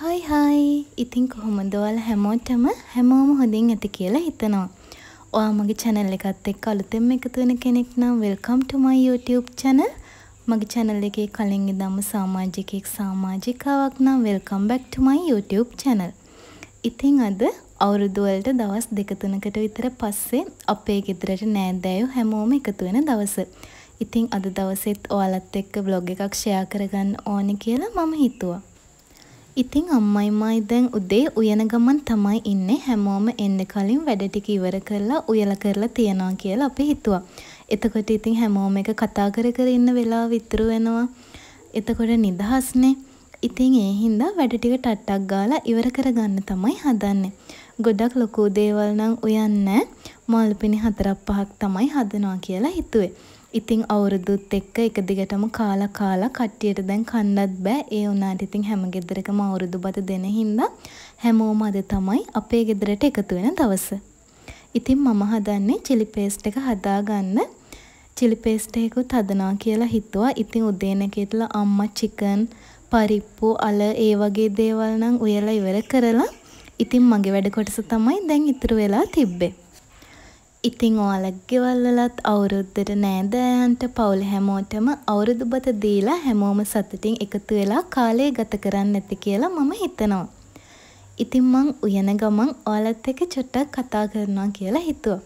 හයි හයි ඉතින් කොහොමද ඔයාල හැමෝටම හැමෝම හොඳින් ඇති කියලා හිතනවා. ඔයා මගේ channel එකත් එක්ක අලුතෙන් එකතු වෙන කෙනෙක් නම් welcome to my YouTube channel. මගේ channel එකේ කලින් ඉඳන්ම සමාජිකයෙක් සමාජිකාවක් නම් welcome back to my YouTube channel. ඉතින් අද අවුරුදු වලට දවස් දෙක තුනකට විතර පස්සේ අපේ ගෙදරට නෑදෑයෝ හැමෝම එකතු වෙන දවස. ඉතින් අද දවසෙත් ඔයාලත් එක්ක බ්ලොග් එකක් ෂෙයා කරගන්න ඕනේ කියලා මම හිතුවා. ඉතින් අම්මයි මයි දැන් උදේ උයන ගමන් තමයි ඉන්නේ හැමෝම එන්න කලින් වැඩ ටික ඉවර කරලා උයලා කරලා තියනවා කියලා අපි හිතුවා. එතකොට ඉතින් හැමෝම එක කතා කර කර ඉන්න වෙලාව ඉතුරු වෙනවා. එතකොට නිදහස්නේ. ඉතින් ඒ හින්දා වැඩ ටික ටට්ටක් ගාලා ඉවර කරගන්න තමයි හදන්නේ. ගොඩක් ලොකු දේවල් නම් උයන්නේ නැහැ. මල්පිනි හතරක් පහක් තමයි හදනවා කියලා හිතුවේ. ඉතින් අවුරුදුත් එක්ක එක දිගටම කාලා කාලා කට්ටියට දැන් කන්නත් බෑ. ඒ වුණාට ඉතින් හැම ගෙදරකම අවුරුදු බත දෙන හින්දා හැමෝම අද තමයි අපේ ගෙදරට එකතු වෙන දවස. ඉතින් මම හදන්නේ chili paste එක හදාගන්න chili paste එකකුත් හදනවා කියලා හිතුවා. ඉතින් උදේනකේටලා අම්මා chicken, පරිප්පු, අල ඒ වගේ දේවල් නම් උයලා ඉවර කරලා ඉතින් මගේ වැඩ කොටස තමයි දැන් ඉතුරු වෙලා තිබ්බේ. ඉතිං ඕලක්ගෙවල්ලලත් අවුරුද්දට නෑදෑයන්ට පවුල හැමෝටම අවුරුදු බත දීලා හැමෝම සතුටින් එකතු වෙලා කාලය ගත කරන්න ඇති කියලා මම හිතනවා. ඉතින් මං උයන ගමන් ඕලත් එක චුට්ටක් කතා කරනවා කියලා හිතුවා.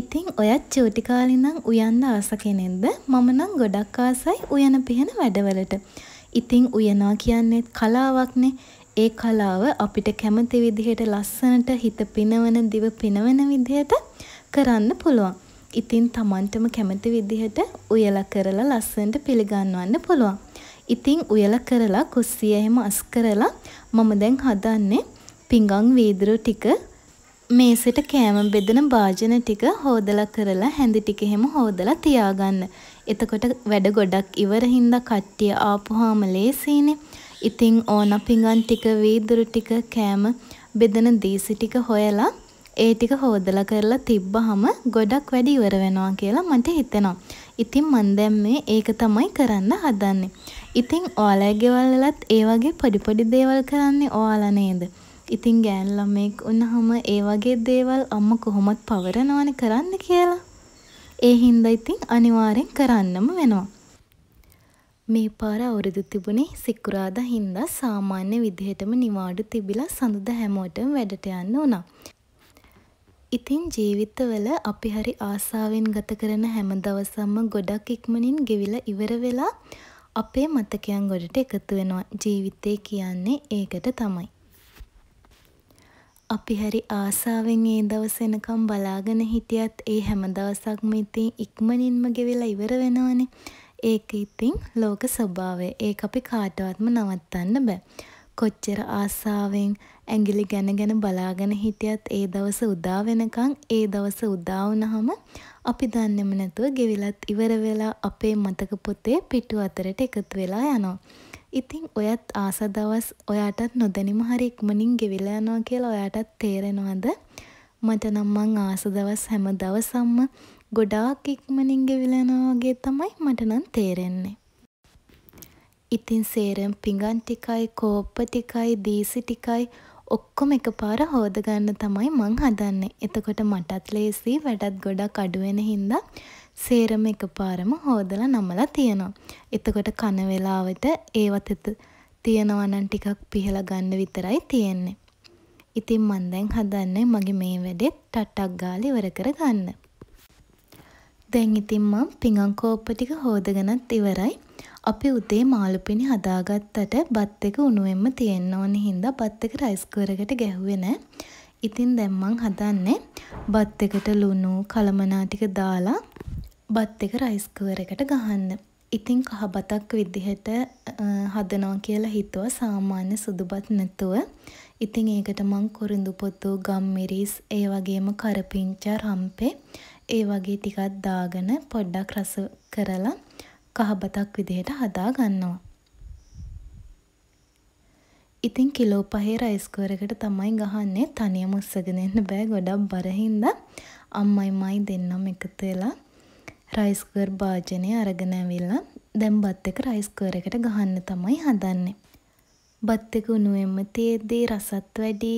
ඉතින් ඔයත් චූටි කාලේ නම් උයන්න ආස කෙනෙක්ද? මම නම් ගොඩක් ආසයි උයන පිහන වැඩවලට. ඉතින් උයනවා කියන්නේ කලාවක්නේ. ඒ කලාව අපිට කැමති විදිහට ලස්සනට හිත පිනවන දිව පිනවන විදිහට කරන්න පුළුවන්. ඉතින් තමන්ටම කැමති විදිහට උයලා කරලා ලස්සනට පිළිගන්වන්න පුළුවන්. ඉතින් උයලා කරලා කුස්සිය එහෙම අස් කරලා මම දැන් හදන්නේ පිඟන් වීදුරු ටික මේසෙට කෑම බෙදෙන භාජන ටික හෝදලා කරලා හැඳි ටික එහෙම හෝදලා තියාගන්න. එතකොට වැඩ ගොඩක් ඉවර හින්දා කට්ටිය ආපුවාම ලේසියිනේ. ඉතින් ඕන පිඟන් ටික වීදුරු ටික කෑම බෙදෙන දීසි ටික හොයලා ඒ ටික හෝදලා කරලා තිබ්බහම ගොඩක් වැඩි ඉවර වෙනවා කියලා මට හිතෙනවා. ඉතින් මං දැන් මේ ඒක තමයි කරන්න හදන්නේ. ඉතින් ඔයාලා ගෙවල් වලත් ඒ වගේ පොඩි පොඩි දේවල් කරන්නේ ඔයාලා නේද? ඉතින් ගෑන් ළමෙක් වුණාම ඒ වගේ දේවල් අම්මා කොහොමත් පවරනවනේ කරන්න කියලා. ඒ හින්දා ඉතින් අනිවාර්යෙන් කරන්නම වෙනවා. මේ පාර අවුරුදු තිබුණේ සිකුරාදා හින්දා සාමාන්‍ය විදිහටම නිවාඩු තිබිලා සඳුදා හැමෝටම වැඩට යන්න වුණා. ඉතින් ජීවිතවල අපි හරි ආසාවෙන් ගත කරන හැම දවසක්ම ගොඩක් ඉක්මනින් ගෙවිලා ඉවර වෙලා අපේ මතකයන් ගොඩට එකතු වෙනවා. ජීවිතේ කියන්නේ ඒකට තමයි. අපි හරි ආසාවෙන් ඒ දවස එනකම් බලාගෙන හිටියත් ඒ හැම දවසක්ම ඉතින් ඉක්මනින්ම ගෙවිලා ඉවර වෙනවනේ. ඒක ඉතින් ලෝක ස්වභාවය. ඒක අපි කාටවත්ම නවත්තන්න බෑ. කොච්චර ආසාවෙන් ඇඟිලි ගැන ගැන බලාගෙන හිටියත් ඒ දවස උදා වෙනකන් ඒ දවස උදා වුණාම අපි දන්නේම නැතුව ගෙවිලත් ඉවර වෙලා අපේ මතක පොතේ පිටු අතරට එකතු වෙලා යනවා. ඉතින් ඔයත් ආස දවස් ඔයාටත් නොදැනිම හරි ඉක්මනින් ගෙවිලා යනවා කියලා ඔයාටත් තේරෙනවද? මට නම් මං ආස දවස් හැම දවසක්ම ගොඩාක් ඉක්මනින් ගෙවිලා යනවා වගේ තමයි මට නම් තේරෙන්නේ. ඉතින් සේරම පිඟන් ටිකයි, කෝප්ප ටිකයි, දීසි ටිකයි ඔක්කොම එකපාර හෝදගන්න තමයි මං හදන්නේ. එතකොට මටත් ලේසි වැඩත් ගොඩක් අඩු වෙන හින්දා සේරම එකපාරම හෝදලා නමලා තියනවා. එතකොට කන වෙලාවට ඒවත් එත තියනවා නම් ටිකක් පිහලා ගන්න විතරයි තියෙන්නේ. ඉතින් මං දැන් හදන්නේ මගේ මේ වැඩේ ටට්ටක් ගාලා ඉවර කරගන්න. දැන් ඉතින් මං පිඟන් කෝප්ප ටික හොදගෙනත් ඉවරයි. අපි උදේ මාළුපිණි හදාගත්තට බත් එක උණුවෙන්ම තියෙන්න ඕන හින්දා බත් එක රයිස් කුකරකට ගැහුවේ නෑ. ඉතින් දැන් මං හදන්නේ බත් එකට ලුණු කලමනා ටික දාලා බත් එක රයිස් කුකරකට ගහන්න. ඉතින් කහ බතක් විදිහට හදනවා කියලා හිතුවා සාමාන්‍ය සුදු බත් නැතුව. ඉතින් ඒකට මං කුරුඳු පොතු, ගම්මිරිස්, ඒ වගේම කරපිංචා, රම්පේ ඒ වගේ ටිකක් දාගෙන පොඩ්ඩක් රස කරලා කහබතක් විදිහට හදා ගන්නවා. ඉතින් කිලෝ පහේ රයිස් කුකර් එකට තමයි ගහන්නේ තනියම උස්සගෙන එන්න බෑ ගොඩක් බර හින්දා අම්මයි මයි දෙන්නම එකතු වෙලා රයිස් කුකර් භාජනය අරගෙන ඇවිල්ලා දැන් බත් එක රයිස් කුකර් එකට ගහන්න තමයි හදන්නේ. බත් එක උණුවෙම තියෙද්දී රසත් වැඩි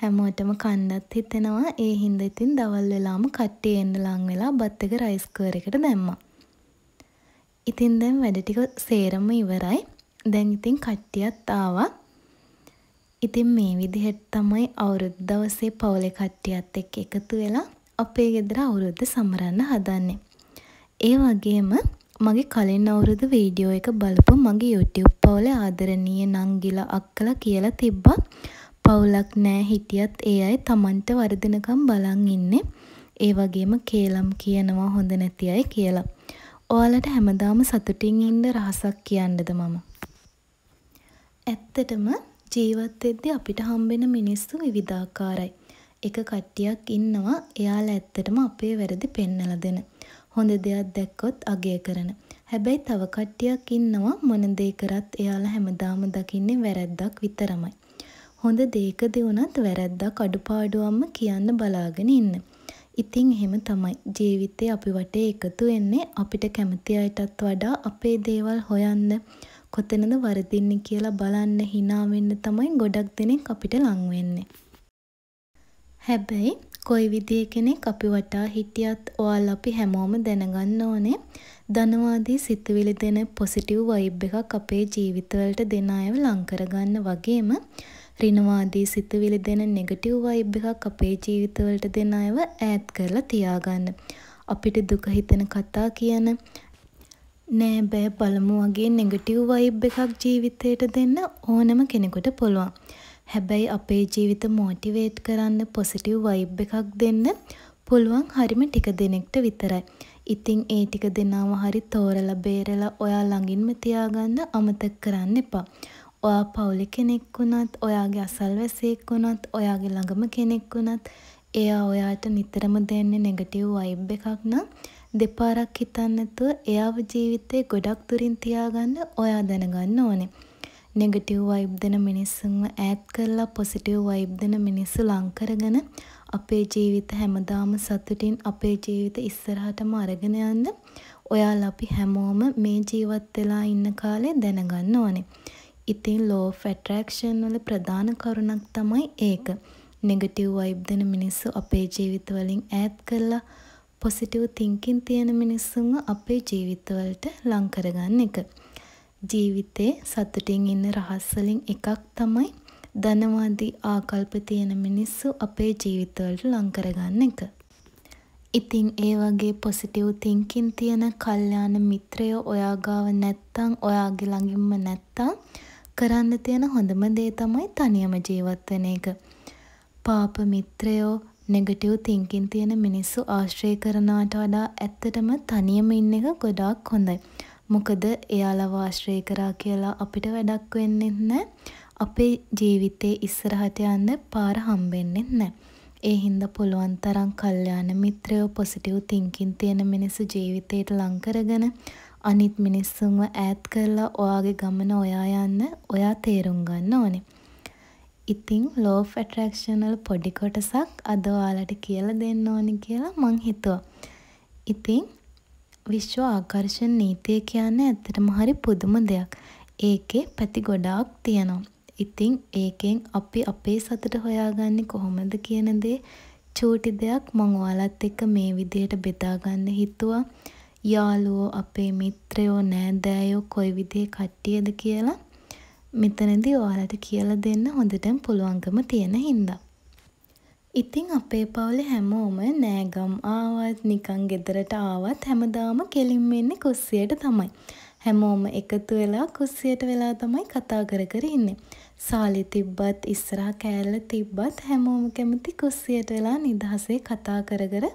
හැමෝටම කන්නත් හිතෙනවා ඒ හින්දා ඉතින් දවල් වෙලාම කට්ටිය එන්න ලං වෙලා බත් එක රයිස් කුකර් එකට දැම්මා. ඉතින් දැන් වැඩ ටික සේරම ඉවරයි. දැන් ඉතින් කට්ටියත් ආවා. ඉතින් මේ විදිහට තමයි අවුරුදු දවසේ පවුලේ කට්ටියත් එක්ක එකතු වෙලා අපේ ගෙදර අවුරුද්ද සමරන්න හදන්නේ. ඒ වගේම මගේ කලින් අවුරුදු වීඩියෝ එක බලපු මගේ YouTube පවුලේ ආදරණීය නංගිලා අක්කලා කියලා තිබ්බා. පවුලක් නෑ හිටියත් ඒ අය Tamanට වර්ධනකම් බලන් ඉන්නේ. ඒ වගේම කේලම් කියනවා හොඳ නැති අය කියලා. ඔයාලට හැමදාම සතුටින් ඉන්න රහසක් කියන්නද මම. ඇත්තටම ජීවත් වෙද්දී අපිට හම්බෙන මිනිස්සු විවිධාකාරයි. එක කට්ටියක් ඉන්නවා එයාලා ඇත්තටම අපේ වැරදි පෙන්නලා දෙන. හොඳ දෙයක් දැක්කොත් අගය කරන. හැබැයි තව කට්ටියක් ඉන්නවා මොන දේ කරත් එයාලා හැමදාම දකින්නේ වැරද්දක් විතරමයි. හොඳ දේකදී වුණත් වැරද්දක් අඩුපාඩුවක්ම කියන්න බලාගෙන ඉන්න. ඉතින් එහෙම තමයි ජීවිතේ අපි වටේ එකතු වෙන්නේ අපිට කැමති අයටත් වඩා අපේ දේවල් හොයන්න කොතනද වරදින්නේ කියලා බලන්න hina වෙන්න තමයි ගොඩක් දෙනෙක් අපිට ලං වෙන්නේ. හැබැයි කොයි විදිය කෙනෙක් අපි වටා හිටියත් ඔයාලා අපි හැමෝම දැනගන්න ඕනේ ධනවාදී සිතුවිලි දෙන පොසිටිව් වයිබ් එකක් අපේ ජීවිතවලට දෙන අයව ලං කරගන්න වගේම ඍණවාදී සිතුවිලි දෙන නෙගටිව් වයිබ් එකක් අපේ ජීවිතවලට දෙන අයව ඈත් කරලා තියාගන්න. අපිට දුක හිතෙන කතා කියන නෑ බෑ බලමු වගේ නෙගටිව් වයිබ් එකක් ජීවිතයට දෙන්න ඕනම කෙනෙකුට පුළුවන්. හැබැයි අපේ ජීවිත මෝටිවේට් කරන්න පොසිටිව් වයිබ් එකක් දෙන්න පුළුවන් හරිම ටික දෙනෙක්ට විතරයි. ඉතින් ඒ ටික දෙනාව හරි තෝරලා බේරලා ඔයා ළඟින්ම තියාගන්න අමතක කරන්න එපා. ඔයා පවුලේ කෙනෙක් වුණත් ඔයාගේ අසල්වැසියෙක් වුණත් ඔයාගේ ළඟම කෙනෙක් වුණත් එයා ඔයාට නිතරම දෙන්නේ නෙගටිව් වයිබ් එකක් නම් දෙපාරක් හිතන්න නැතුව එයාව ජීවිතේ ගොඩක් දුරින් තියාගන්න ඔයා දැනගන්න ඕනේ. නෙගටිව් වයිබ් දෙන මිනිස්සුන්ව ඈත් කරලා පොසිටිව් වයිබ් දෙන මිනිස්සු ලං කරගෙන අපේ ජීවිත හැමදාම සතුටින් අපේ ජීවිත ඉස්සරහටම අරගෙන යන්න ඔයාලා අපි හැමෝම මේ ජීවත් වෙලා ඉන්න කාලේ දැනගන්න ඕනේ. ඉතින් ලෝ ඔෆ් ඇට්‍රැක්ෂන් වල ප්‍රධාන කරුණක් තමයි ඒක. නෙගටිව් වයිබ් දෙන මිනිස්සු අපේ ජීවිත වලින් ඈත් කරලා පොසිටිව් තින්කින් තියෙන මිනිස්සුන්ව අපේ ජීවිතවලට ලං කරගන්න එක. ජීවිතේ සතුටින් ඉන්න රහස් වලින් එකක් තමයි ධනවාදී ආකල්ප තියෙන මිනිස්සු අපේ ජීවිතවලට ලං කරගන්න එක. ඉතින් ඒ වගේ පොසිටිව් තින්කින් තියෙන කල්යාණ මිත්‍රයෝ ඔයා ගාව නැත්තම් ඔයාගේ ළඟින්ම නැත්තම් කරන්න තියෙන හොඳම දේ තමයි තනියම ජීවත් වෙන එක. පාප මිත්‍රයෝ නෙගටිව් තින්කින් තියෙන මිනිස්සු ආශ්‍රය කරනාට වඩා ඇත්තටම තනියම ඉන්න එක ගොඩාක් හොඳයි. මොකද එයාලව ආශ්‍රය කරා කියලා අපිට වැඩක් වෙන්නේ නැහැ. අපේ ජීවිතේ ඉස්සරහට යන්න පාර හම්බෙන්නේ නැහැ. ඒ හින්දා පුළුවන් තරම් කල්යාණ මිත්‍රයෝ පොසිටිව් තින්කින් තියෙන මිනිස්සු ජීවිතේට ලං කරගෙන අනිත් මිනිස්සුන්ව ඈත් කරලා ඔයාගේ ගමන ඔයා යන්න ඔයා තේරුම් ගන්න ඕනේ. ඉතින් law of attraction වල පොඩි කොටසක් අද ඔයාලට කියලා දෙන්න ඕනේ කියලා මං හිතුවා. ඉතින් විශ්ව ආකර්ෂණ නීතිය කියන්නේ ඇත්තටම හරි පුදුම දෙයක්. ඒකේ පැති ගොඩාක් තියෙනවා. ඉතින් ඒකෙන් අපි අපේ සතුට හොයාගන්නේ කොහොමද කියන දේ චූටි දෙයක් මං ඔයාලත් එක්ක මේ විදිහට බෙදා ගන්න හිතුවා. යාළුවෝ අපේ මිත්‍රයෝ නෑදෑයෝ කොයි විදිහේ කට්ටියද කියලා මෙතනදී ඔයාලට කියලා දෙන්න හොඳටම පුළුවන්කම තියෙන හින්දා. ඉතින් අපේ පවුලේ හැමෝම නෑගම් ආවත් නිකන් ගෙදරට ආවත් හැමදාම කෙලින්ම එන්නේ කුස්සියට තමයි. හැමෝම එකතු වෙලා කුස්සියට වෙලා තමයි කතා කර කර ඉන්නේ. සාලි තිබ්බත් ඉස්සරහා කෑල්ල තිබ්බත් හැමෝම කැමති කුස්සියට වෙලා නිදහසේ කතා කර කර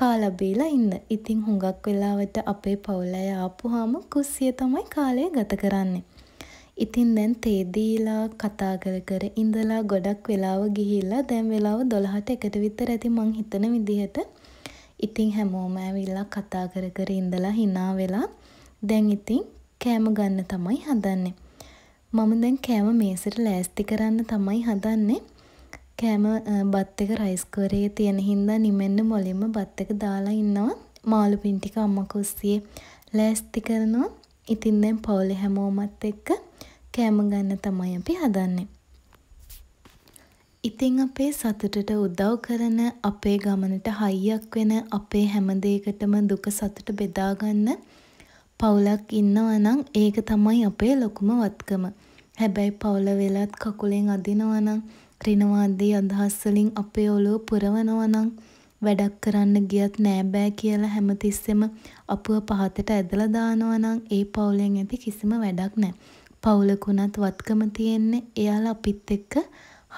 කාලබීලා ඉන්න. ඉතින් හුඟක් වෙලාවට අපේ පවුල අය ආපුහාම කුස්සිය තමයි කාලය ගත කරන්නේ. ඉතින් දැන් තේ දීලා කතා කර කර ඉඳලා ගොඩක් වෙලාව ගිහිල්ලා දැන් වෙලාව 12ට එකට විතර ඇති මං හිතන විදිහට ඉතින් හැමෝම ඇවිල්ලා කතා කර කර ඉඳලා hina වෙලා දැන් ඉතින් කෑම ගන්න තමයි හදන්නේ. මම දැන් කෑම මේසෙට ලෑස්ති කරන්න තමයි හදන්නේ. කෑම බත් එක රයිස් කූරේ තියෙන හින්දා නිමෙන්න මොළෙම බත් එක දාලා ඉන්නවා. මාළු පින් ටික අම්මා කුස්සියේ ලෑස්ති කරනවා. ඉතින් දැන් පවුලේ හැමෝමත් එක්ක කෑම ගන්න තමයි අපි හදන්නේ. ඉතින් අපේ සතුටට උදව් කරන අපේ ගමනට හයියක් වෙන අපේ හැම දෙයකටම දුක සතුට බෙදා ගන්න පවුලක් ඉන්නවා නම් ඒක තමයි අපේ ලොකුම වත්කම. හැබැයි පවුල වෙලත් කකුලෙන් අදිනවා නම් රිනවාදී අදහස් වලින් අපේ ඔලුව පුරවනවා නම් වැඩක් කරන්න ගියත් නෑ බෑ කියලා හැමතිස්සෙම අපුව පහතට ඇදලා දානවා නම් ඒ පවුලෙන් ඇති කිසිම වැඩක් නෑ. පවුලකුණත් වත්කම තියෙන්නේ එයාලා අපිත් එක්ක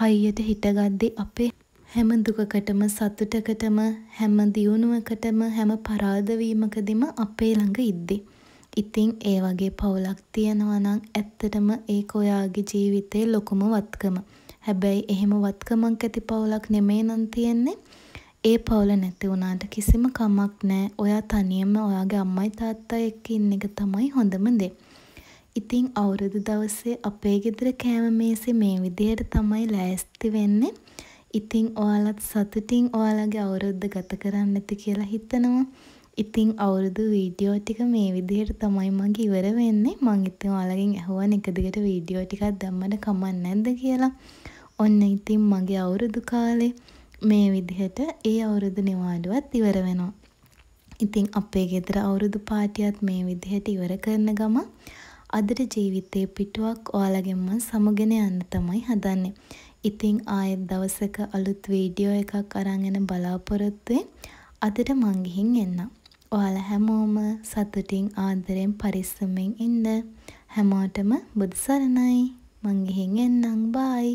හයියට හිටගද්දි අපේ හැම දුකකටම සතුටකටම හැම දියුණුවකටම හැම පරාදවීමකදිම අපේ ළඟ ඉද්දි. ඉතිං ඒ වගේ පවුලක් තියෙනවා නම් ඇත්තටම ඒක ඔයාගේ ජීවිතේ ලොකුම වත්කම. හැබැයි එහෙම වත්කමක් ඇති පවුලක් නෙමෙයි නම් තියෙන්නේ. ඒ පවුල නැති වුණාට කිසිම කමක් නෑ. ඔයා තනියම ඔයාගේ අම්මයි තාත්තයි එක්ක ඉන්න එක තමයි හොඳම දේ. ඉතින් අවුරුදු දවසේ අපේ ගෙදර කෑම මේසේ මේ විදිහට තමයි ලෑස්ති වෙන්නේ. ඉතින් ඔයාලත් සතුටින් ඔයාලගේ අවුරුද්ද ගත කරන්න ඇති කියලා හිතනවා. ඉතින් අවුරුදු වීඩියෝ ටික මේ විදිහට තමයි මගේ ඉවර වෙන්නේ. මං ඉතින් ඔයාලගෙන් ඇහුවා නිකදිකට වීඩියෝ ටිකක් දැම්මට කමක් නැද්ද කියලා. ඔන්න ඉතින් මගේ අවුරුදු කාලේ මේ විදිහට ඒ අවුරුදු නිවාඩුවත් ඉවර වෙනවා. ඉතින් අපේ ගෙදර අවුරුදු පාටියත් මේ විදිහට ඉවර කරන ගම අදට ජීවිතේ පිටුවක් ඔයාලගෙන් මම සමුගෙන යන්න තමයි හදන්නේ. ඉතින් ආයෙත් දවසක අලුත් වීඩියෝ එකක් අරන් එන බලාපොරොත්තුෙන් අදට මං ගිහින් එන්නම්. ඔයාලා හැමෝම සතුටින් ආදරෙන් පරිස්සමෙන් ඉන්න. හැමෝටම බුදු සරණයි. මං ගිහින් එන්නම්. බයි.